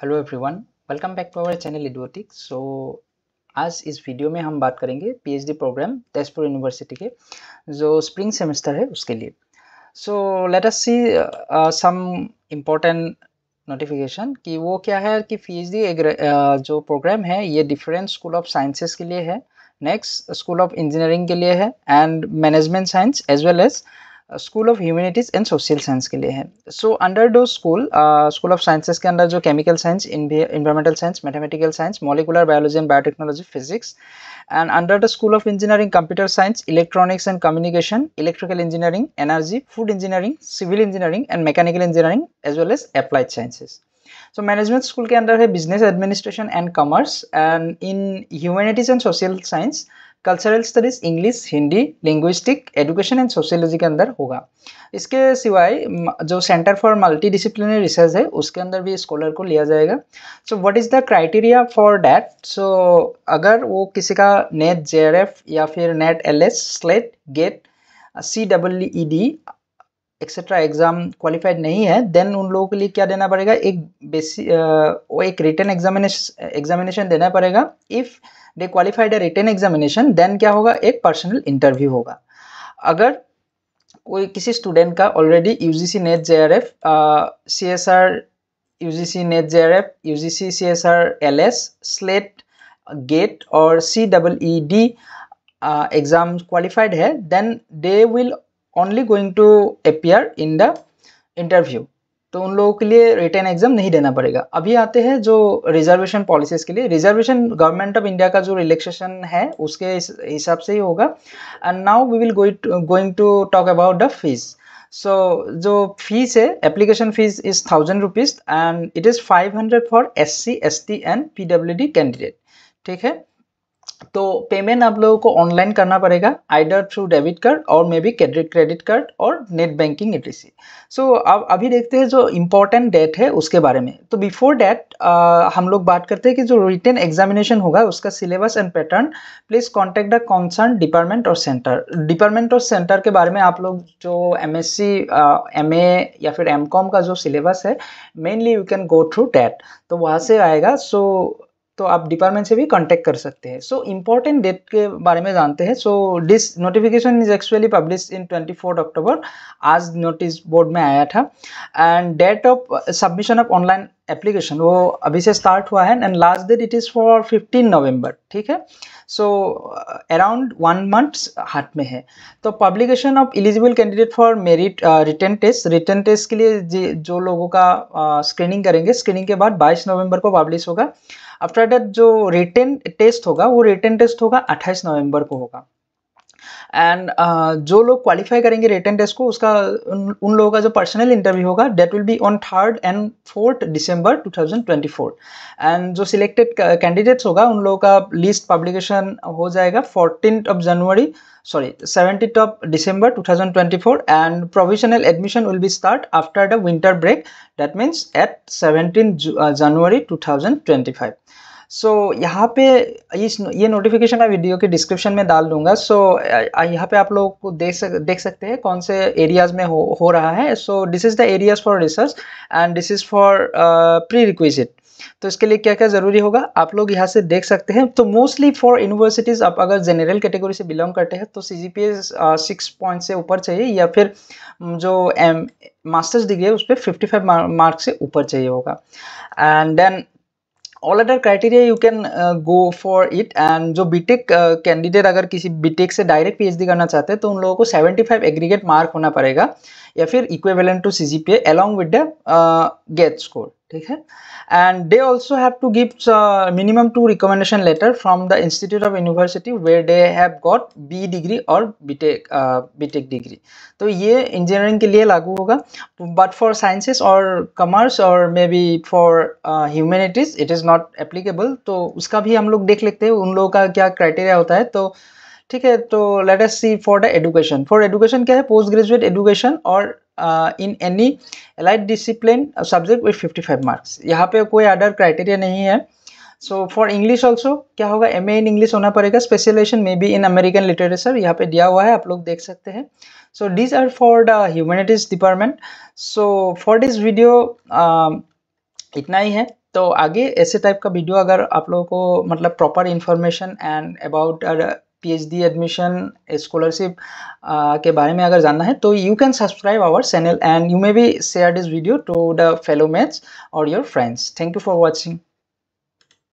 hello everyone welcome back to our channel इडोटिक so आज इस वीडियो में हम बात करेंगे पीएचडी प्रोग्राम तेजपुर यूनिवर्सिटी के जो स्प्रिंग सेमेस्टर है उसके लिए so let us see some important notification कि वो क्या है कि पीएचडी uh, जो प्रोग्राम है ये डिफरेंट स्कूल ऑफ साइंसेस के लिए है नेक्स्ट स्कूल ऑफ इंजीनियरिंग के लिए है and management science as well as school of humanities and social science के लिए है so under the school school of sciences के अंडर जो chemical science environmental science mathematical science molecular biology and biotechnology physics and under the school of engineering computer science electronics and communication electrical engineering energy food engineering civil engineering and mechanical engineering as well as applied sciences so management school के अंदर है business administration and commerce and in humanities and social science cultural studies English Hindi linguistic education and sociology के अंदर होगा इसके सिवाय जो centre for multidisciplinary research है उसके अंदर भी स्कॉलर को लिया जाएगा so what is the criteria for that so अगर वो किसी का नेट जे या फिर NET L S SLET GATE C W E D etcetera exam qualified नहीं है देन उन लोगों के लिए क्या देना पड़ेगा एक बेसिक वो एक रिटर्न एग्जामिनेशन एग्जामिनेशन देना पड़ेगा if they qualified a written examination then क्या होगा एक पर्सनल इंटरव्यू होगा अगर कोई किसी स्टूडेंट का already U G C NET J R F C S R U G C NET J R F U G C C S R L S SLET GATE और C double E D exam qualified है then they will only going to appear in the interview तो उन लोगों के लिए return exam नहीं देना पड़ेगा अभी आते हैं जो रिजर्वेशन पॉलिसीज़ के लिए रिजर्वेशन गवर्नमेंट ऑफ इंडिया का जो रिलेक्सेशन है उसके हिसाब से ही होगा and now we will going to talk about the fees so जो फीस है application fees is thousand rupees and it is five hundred for S C S T and P W D candidate ठीक है तो payment आप लोगों को online करना पड़ेगा आइडर थ्रू डेबिट कार्ड और maybe credit credit card और नेट बैंकिंग एट सो अब अभी देखते हैं जो इम्पोर्टेंट डेट है उसके बारे में तो बिफोर डेट हम लोग बात करते हैं कि जो रिटर्न एग्जामिनेशन होगा उसका syllabus and pattern please contact the concern department और सेंटर डिपार्टमेंट और सेंटर के बारे में आप लोग जो एम एस या फिर एम का जो सिलेबस है mainly you can go through that तो वहाँ से आएगा सो तो आप डिपार्टमेंट से भी कांटेक्ट कर सकते हैं सो इम्पॉर्टेंट डेट के बारे में जानते हैं so this notification is actually publish in twenty fourth October आज नोटिस बोर्ड में आया था and date of submission of online application वो अभी से स्टार्ट हुआ है and last date it is for fifteen November ठीक है सो अराउंड वन मंथ्स हाथ में है तो publication of eligible candidate for merit written test written test के लिए जो लोगों का स्क्रीनिंग uh, करेंगे स्क्रीनिंग के बाद 22 नवंबर को पब्लिश होगा आफ्टर दैट जो रिटर्न टेस्ट होगा वो रिटर्न टेस्ट होगा अट्ठाईस नवंबर को होगा एंड uh, जो लोग क्वालिफाई करेंगे रिटर्न टेस्ट को उसका उन, उन लोगों का जो पर्सनल इंटरव्यू होगा date will be on third and fourth December 2024 and जो सिलेक्टेड कैंडिडेट्स होगा उन लोगों का लिस्ट पब्लिकेशन हो जाएगा fourteen of January sorry seventeen of December two thousand twenty four and provisional admission will be start after the winter break that means at seventeen January two thousand twenty five so so, यहाँ पे इस ये notification मैं video के description में डाल दूंगा सो so, यहाँ पे आप लोग को देख सक देख सकते हैं कौन से एरियाज़ में हो हो रहा है so this is the areas for research and this is for prerequisite तो इसके लिए क्या क्या ज़रूरी होगा आप लोग यहाँ से देख सकते हैं तो मोस्टली फॉर यूनिवर्सिटीज़ आप अगर जनरल कैटेगरी से बिलोंग करते हैं तो C G P six point से ऊपर चाहिए या फिर जो एम मास्टर्स डिग्री है उस पर फिफ्टी फाइव मार्क्स से ऊपर चाहिए होगा and then all other criteria you can go for it and जो बीटेक कैंडिडेट uh, अगर किसी बीटेक से डायरेक्ट पीएचडी करना चाहते हैं तो उन लोगों को 75 एग्रीगेट मार्क होना पड़ेगा या फिर equivalent to C G P along with the GATE score ठीक है and they also have to give minimum two recommendation letter from the institute of university where they have got B degree और B Tech B Tech degree तो ये engineering के लिए लागू होगा but for sciences और कॉमर्स और maybe for humanities it is not applicable तो उसका भी हम लोग देख लेते हैं उन लोगों का क्या क्राइटेरिया होता है तो ठीक है तो let us see for the education for education क्या है पोस्ट ग्रेजुएट एजुकेशन और uh, in any allied discipline subject with 55 marks यहाँ पे कोई अदर क्राइटेरिया नहीं है सो फॉर इंग्लिश ऑल्सो क्या होगा एम ए इन इंग्लिश होना पड़ेगा specialization may be in American literature यहाँ पे दिया हुआ है आप लोग देख सकते हैं so these are for the humanities department so for this video इतना ही है तो आगे ऐसे टाइप का वीडियो अगर आप लोगों को मतलब proper information and about PhD admission scholarship के बारे में अगर जानना है तो you can subscribe our channel and you may be share this video to the fellow mates और your friends thank you for watching